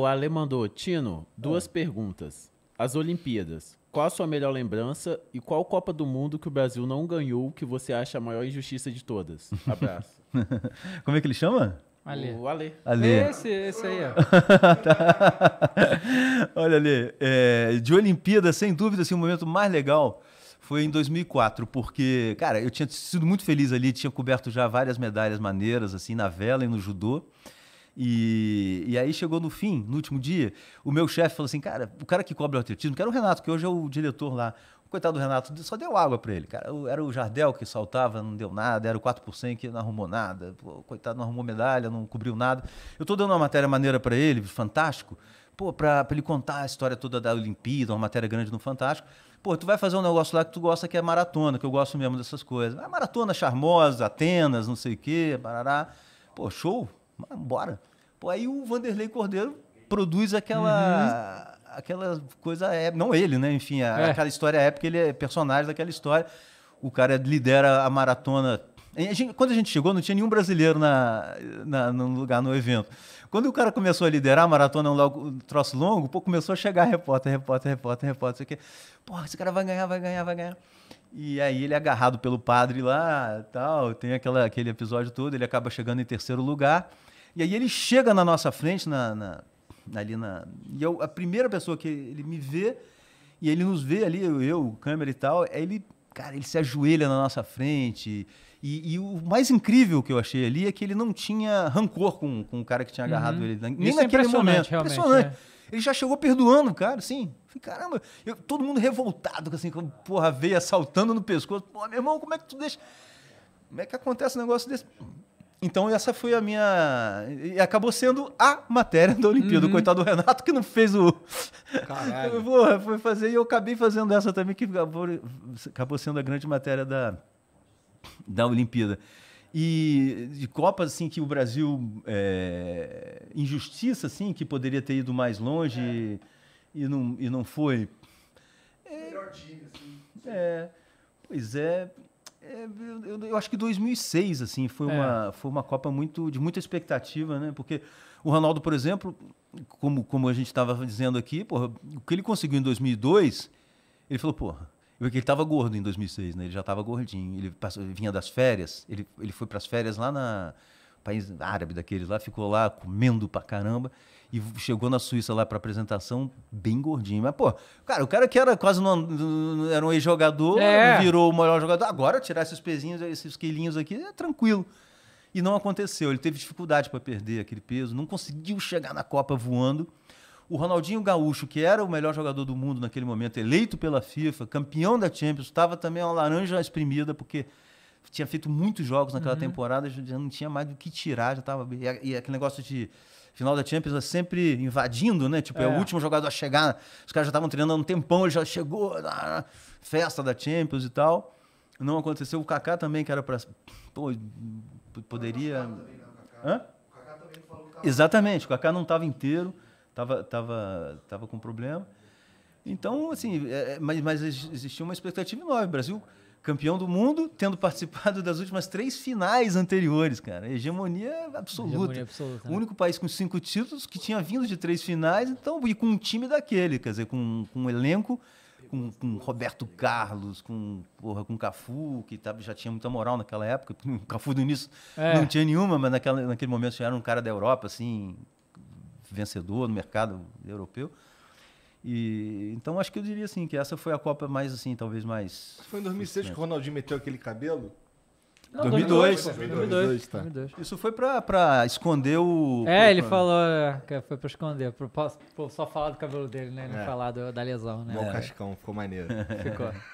O Ale mandou, Tino, duas ah. perguntas. As Olimpíadas. Qual a sua melhor lembrança e qual Copa do Mundo que o Brasil não ganhou que você acha a maior injustiça de todas? Abraço. Como é que ele chama? Ale. O Ale. Ale. Esse, esse aí, ó. tá. Olha ali, é, de Olimpíada, sem dúvida, assim, o momento mais legal foi em 2004, porque, cara, eu tinha sido muito feliz ali, tinha coberto já várias medalhas maneiras, assim, na vela e no judô. E, e aí chegou no fim, no último dia, o meu chefe falou assim: cara, o cara que cobra o atletismo, que era o Renato, que hoje é o diretor lá. Coitado do Renato, só deu água para ele, cara. Era o Jardel que saltava, não deu nada, era o 4 por que não arrumou nada. Pô, coitado, não arrumou medalha, não cobriu nada. Eu tô dando uma matéria maneira para ele, fantástico. Pô, para ele contar a história toda da Olimpíada, uma matéria grande no Fantástico pô, tu vai fazer um negócio lá que tu gosta que é maratona, que eu gosto mesmo dessas coisas. Ah, maratona charmosa, Atenas, não sei o quê, barará. Pô, show, bora. Pô, aí o Vanderlei Cordeiro produz aquela. Uhum. Aquela coisa. É, não ele, né? Enfim, a, é. aquela história épica, ele é personagem daquela história. O cara lidera a maratona. A gente, quando a gente chegou, não tinha nenhum brasileiro na, na, no lugar no evento. Quando o cara começou a liderar a maratona, é um, um troço longo, pô, começou a chegar repórter, repórter, repórter, repórter, isso aqui. Pô, esse cara vai ganhar, vai ganhar, vai ganhar. E aí ele é agarrado pelo padre lá, tal, tem aquela, aquele episódio todo, ele acaba chegando em terceiro lugar. E aí ele chega na nossa frente, na, na ali na. E eu, a primeira pessoa que ele me vê, e ele nos vê ali, eu, eu câmera e tal, é ele, cara, ele se ajoelha na nossa frente. E, e, o mais incrível que eu achei ali é que ele não tinha rancor com, com o cara que tinha agarrado uhum. ele. Nem Isso é naquele é momento. Realmente, impressionante. Né? Ele já chegou perdoando o cara, sim Falei, caramba, eu, todo mundo revoltado, assim, com porra, veio assaltando no pescoço. Pô, meu irmão, como é que tu deixa. Como é que acontece um negócio desse? Então essa foi a minha. E acabou sendo a matéria da Olimpíada. Uhum. Coitado do Renato que não fez o. Caralho. Porra, foi fazer e eu acabei fazendo essa também, que acabou, acabou sendo a grande matéria da, da Olimpíada. E de Copas, assim, que o Brasil. É... Injustiça, assim, que poderia ter ido mais longe é. e, não, e não foi. É... melhor time, assim. É. Pois é. É, eu, eu, acho que 2006 assim foi é. uma foi uma Copa muito de muita expectativa, né? Porque o Ronaldo, por exemplo, como como a gente estava dizendo aqui, porra, o que ele conseguiu em 2002, ele falou, porra, porque ele estava gordo em 2006, né? Ele já estava gordinho. Ele, passou, ele, vinha das férias. Ele, ele foi para as férias lá na, país árabe daqueles lá, ficou lá comendo pra caramba e chegou na Suíça lá para apresentação bem gordinho. Mas, pô, cara, o cara que era quase não, era um ex-jogador, é. virou o melhor jogador. Agora, tirar esses pezinhos, esses quilinhos aqui, é tranquilo. E não aconteceu. Ele teve dificuldade para perder aquele peso, não conseguiu chegar na Copa voando. O Ronaldinho Gaúcho, que era o melhor jogador do mundo naquele momento, eleito pela FIFA, campeão da Champions, estava também uma laranja espremida, porque tinha feito muitos jogos naquela uhum. temporada, já não tinha mais do que tirar, já tava. E, e aquele negócio de final da Champions é sempre invadindo, né? Tipo, é, é o último jogador a chegar. Os caras já estavam treinando há um tempão, ele já chegou, Na festa da Champions e tal. Não aconteceu. O Kaká também, que era pra. Pô, poderia. Né, Hã? Exatamente, o Kaká não estava inteiro, estava tava, tava com problema. Então, assim, é, é mas, mas existia uma expectativa enorme. O Brasil campeão do mundo, tendo participado das últimas três finais anteriores, cara. Hegemonia absoluta. Hegemonia absoluta né? O único país com cinco títulos que tinha vindo de três finais, então, e com um time daquele, quer dizer, com, com um elenco, com, com Roberto Carlos, com, porra, com Cafu, que já tinha muita moral naquela época. O Cafu do início é. não tinha nenhuma, mas naquela, naquele momento já era um cara da Europa, assim, vencedor no mercado europeu. E, então acho que eu diria assim que essa foi a Copa mais assim, talvez mais. Foi em 2006 que o Ronaldinho meteu aquele cabelo? Não, 2002, 2002, 2002, tá. 2002, Isso foi pra, pra esconder o. É, pro, ele pra... falou que foi pra esconder. Pro, pro, só falar do cabelo dele, né? Não é. falar do, da lesão, né? Bom é. cascão, ficou maneiro. Ficou.